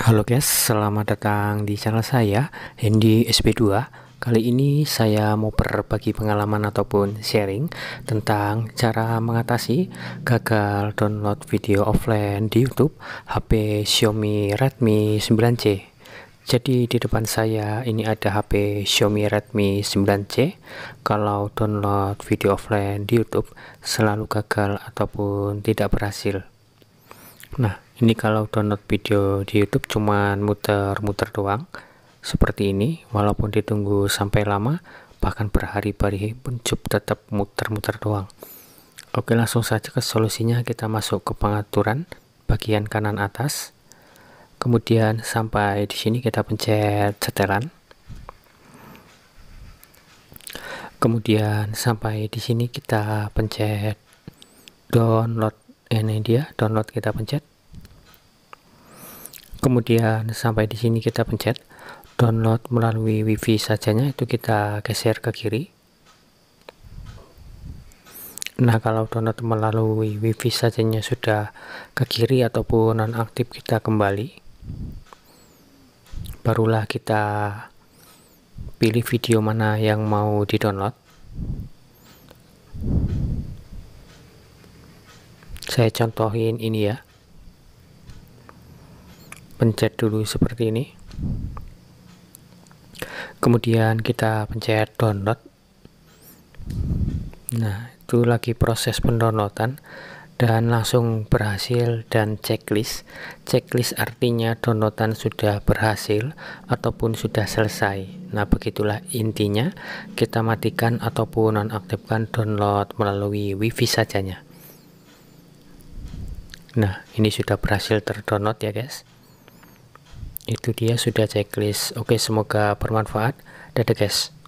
Halo guys, selamat datang di channel saya Hendy SP2. Kali ini saya mau berbagi pengalaman ataupun sharing tentang cara mengatasi gagal download video offline di YouTube HP Xiaomi Redmi 9C. Jadi di depan saya ini ada HP Xiaomi Redmi 9C. Kalau download video offline di YouTube selalu gagal ataupun tidak berhasil. Nah, ini kalau download video di YouTube cuman muter-muter doang seperti ini walaupun ditunggu sampai lama bahkan berhari-hari pun tetap muter-muter doang oke langsung saja ke solusinya kita masuk ke pengaturan bagian kanan atas kemudian sampai di sini kita pencet setelan kemudian sampai di sini kita pencet download eh, ini dia download kita pencet kemudian sampai di sini kita pencet download melalui wifi sajanya itu kita geser ke kiri nah kalau download melalui wifi sajanya sudah ke kiri ataupun nonaktif kita kembali barulah kita pilih video mana yang mau di download saya contohin ini ya pencet dulu seperti ini kemudian kita pencet download nah itu lagi proses pendownloadan dan langsung berhasil dan checklist checklist artinya downloadan sudah berhasil ataupun sudah selesai nah begitulah intinya kita matikan ataupun nonaktifkan download melalui wifi sajanya nah ini sudah berhasil terdownload ya guys itu dia sudah checklist oke semoga bermanfaat dadah guys